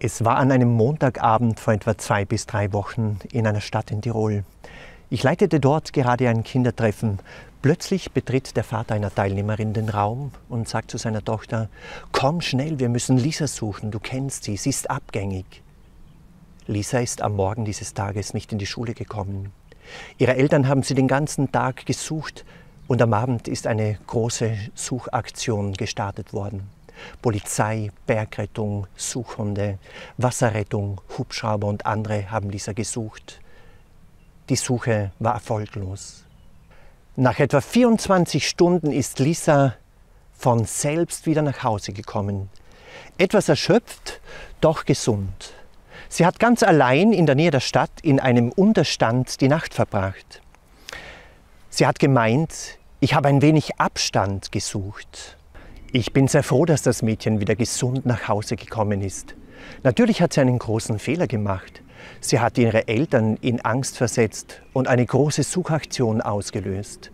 Es war an einem Montagabend vor etwa zwei bis drei Wochen in einer Stadt in Tirol. Ich leitete dort gerade ein Kindertreffen. Plötzlich betritt der Vater einer Teilnehmerin den Raum und sagt zu seiner Tochter, komm schnell, wir müssen Lisa suchen, du kennst sie, sie ist abgängig. Lisa ist am Morgen dieses Tages nicht in die Schule gekommen. Ihre Eltern haben sie den ganzen Tag gesucht und am Abend ist eine große Suchaktion gestartet worden. Polizei, Bergrettung, Suchhunde, Wasserrettung, Hubschrauber und andere haben Lisa gesucht. Die Suche war erfolglos. Nach etwa 24 Stunden ist Lisa von selbst wieder nach Hause gekommen. Etwas erschöpft, doch gesund. Sie hat ganz allein in der Nähe der Stadt in einem Unterstand die Nacht verbracht. Sie hat gemeint, ich habe ein wenig Abstand gesucht. Ich bin sehr froh, dass das Mädchen wieder gesund nach Hause gekommen ist. Natürlich hat sie einen großen Fehler gemacht. Sie hat ihre Eltern in Angst versetzt und eine große Suchaktion ausgelöst.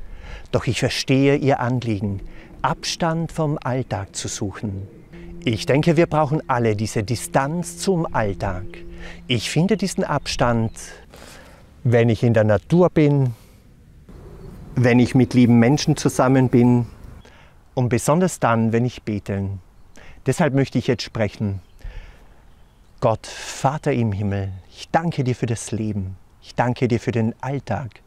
Doch ich verstehe ihr Anliegen, Abstand vom Alltag zu suchen. Ich denke, wir brauchen alle diese Distanz zum Alltag. Ich finde diesen Abstand, wenn ich in der Natur bin, wenn ich mit lieben Menschen zusammen bin, und besonders dann, wenn ich bete. Deshalb möchte ich jetzt sprechen. Gott, Vater im Himmel, ich danke dir für das Leben. Ich danke dir für den Alltag.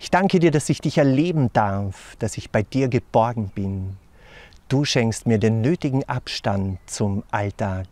Ich danke dir, dass ich dich erleben darf, dass ich bei dir geborgen bin. Du schenkst mir den nötigen Abstand zum Alltag.